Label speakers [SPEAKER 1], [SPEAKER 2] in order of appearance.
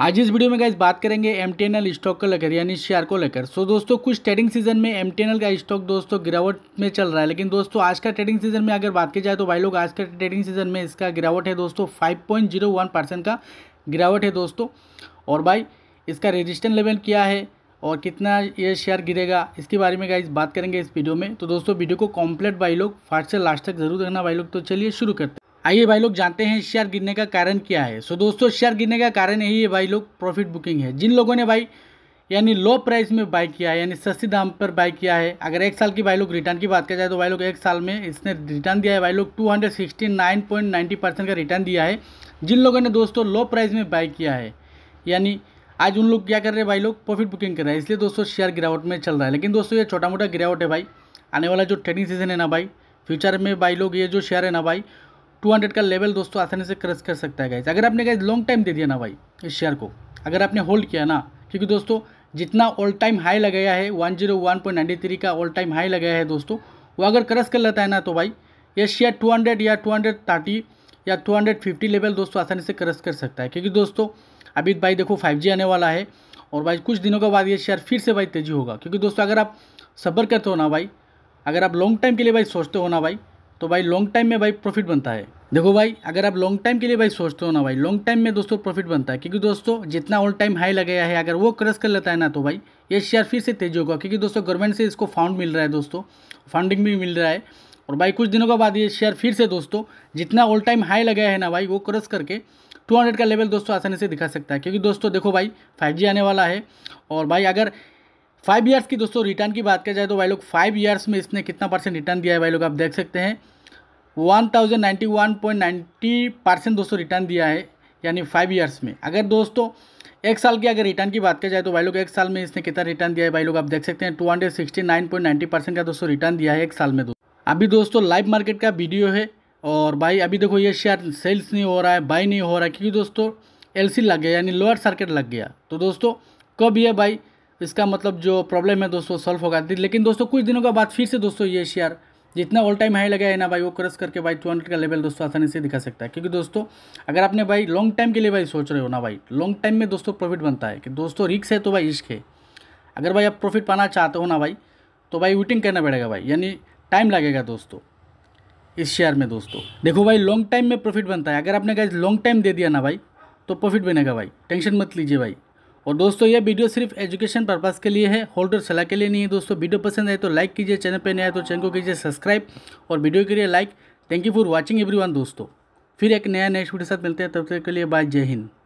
[SPEAKER 1] आज इस वीडियो में गाइज बात करेंगे एम स्टॉक को लेकर यानी शेयर को लेकर सो दोस्तों कुछ ट्रेडिंग सीजन में एम का स्टॉक दोस्तों गिरावट में चल रहा है लेकिन दोस्तों आज का ट्रेडिंग सीजन में अगर बात की जाए तो भाई लोग आज का ट्रेडिंग सीजन में इसका गिरावट है दोस्तों 5.01 परसेंट का गिरावट है दोस्तों और भाई इसका रजिस्टर लेवल क्या है और कितना ये शेयर गिरेगा इसके बारे में गाइज बात करेंगे इस वीडियो में तो दोस्तों वीडियो को कॉम्प्लीट भाई लोग फास्ट से लास्ट तक जरूर देखना भाई लोग तो चलिए शुरू करते आइए भाई लोग जानते हैं शेयर गिरने का कारण क्या है सो दोस्तों शेयर गिरने का कारण यही है भाई लोग प्रॉफिट बुकिंग है जिन लोगों ने भाई यानी लो प्राइस में बाई किया है यानी सस्ती दाम पर बाई किया है अगर एक साल की भाई लोग रिटर्न की बात किया जाए तो भाई लोग एक साल में इसने रिटर्न दिया है भाई लोग 269.90 परसेंट का रिटर्न दिया है जिन लोगों ने दोस्तों लो प्राइस में बाई किया है यानी आज उन लोग क्या कर रहे हैं भाई लोग प्रॉफिट बुकिंग कर रहे हैं इसलिए दोस्तों शेयर गिरावट में चल रहा है लेकिन दोस्तों ये छोटा मोटा गिरावट है भाई आने वाला जो ट्रेडिंग सीजन है ना भाई फ्यूचर में भाई लोग ये जो शेयर है ना भाई 200 का लेवल दोस्तों आसानी से क्रस कर सकता है गाइज अगर आपने गाइज लॉन्ग टाइम दे दिया ना भाई इस शेयर को अगर आपने होल्ड किया ना क्योंकि दोस्तों जितना ऑल टाइम हाई लगाया है थ्री का ऑल टाइम हाई लगाया है दोस्तों वो अगर क्रस कर लेता है ना तो भाई ये शेयर हंड्रेड या थर्टी या 250 लेवल दोस्तों आसानी से क्रस कर सकता है क्योंकि दोस्तों अभी भाई देखो 5G आने वाला है और भाई कुछ दिनों के बाद ये शेयर फिर से भाई तेज़ी होगा क्योंकि दोस्तों अगर आप सब्र करते हो ना भाई अगर आप लॉन्ग टाइम के लिए भाई सोचते हो ना भाई तो भाई लॉन्ग टाइम में भाई प्रॉफिट बनता है देखो भाई अगर आप लॉन्ग टाइम के लिए भाई सोचते हो ना भाई लॉन्ग टाइम में दोस्तों प्रॉफिट बनता है क्योंकि दोस्तों जितना ऑल टाइम हाई लगाया है अगर वो क्रस कर लेता है ना तो भाई ये शेयर फिर से तेजी होगा क्योंकि दोस्तों गवर्नमेंट से इसको फाउंड मिल रहा है दोस्तों फंडिंग भी मिल रहा है और भाई कुछ दिनों के बाद ये शेयर फिर से दोस्तों जितना ऑल टाइम हाई लगाया है ना भाई वो क्रस करके 200 का लेवल दोस्तों आसानी से दिखा सकता है क्योंकि दोस्तों देखो भाई 5G आने वाला है और भाई अगर फाइव ईयर्स की दोस्तों रिटर्न की बात किया जाए तो भाई लोग फाइव ईयर्स में इसने कितना परसेंट रिटर्न दिया है भाई लोग आप देख सकते हैं one thousand ninety one point ninety percent दोस्तों रिटर्न दिया है यानी फाइव ईयर्स में अगर दोस्तों एक साल की अगर रिटर्न की बात की जाए तो भाई लोग एक साल में इसने कितना रिटर्न दिया है भाई लोग आप देख सकते हैं two hundred sixty nine point ninety percent का दोस्तों रिटर्न दिया है एक साल में दोस्तों अभी दोस्तों लाइव मार्केट का वीडियो है और भाई अभी देखो ये शेयर सेल्स नहीं हो रहा है बाई नहीं हो रहा है क्योंकि दोस्तों एल लग गया यानी लोअर सर्किट लग गया तो दोस्तों कब ये भाई इसका मतलब जो प्रॉब्लम है दोस्तों सॉल्व होगा लेकिन दोस्तों कुछ दिनों के बाद फिर से दोस्तों ये शेयर जितना ऑल टाइम हाई लगा है ना भाई वो क्रस करके भाई टू हंड्रेड का लेवल दोस्तों आसानी से दिखा सकता है क्योंकि दोस्तों अगर आपने भाई लॉन्ग टाइम के लिए भाई सोच रहे हो ना भाई लॉन्ग टाइम में दोस्तों प्रॉफिट बनता है कि दोस्तों रिक्स है तो भाई इश्क है अगर भाई आप प्रॉफिट पाना चाहते हो ना भाई तो भाई वेटिंग करना पड़ेगा भाई यानी टाइम लगेगा दोस्तों इस शेयर में दोस्तों देखो भाई लॉन्ग टाइम में प्रॉफिट बनता है अगर आपने कहा लॉन्ग टाइम दे दिया ना भाई तो प्रॉफिट बनेगा भाई टेंशन मत लीजिए भाई और दोस्तों यह वीडियो सिर्फ एजुकेशन पर्पज़ के लिए है होल्डर सलाह के लिए नहीं है दोस्तों वीडियो पसंद आए तो लाइक कीजिए चैनल पर नया तो चैनल को कीजिए सब्सक्राइब और वीडियो के लिए like thank you for watching every दोस्तों फिर एक नया नेक्स्ट वीडियो साथ मिलते हैं तब तक के लिए बाय जय हिंद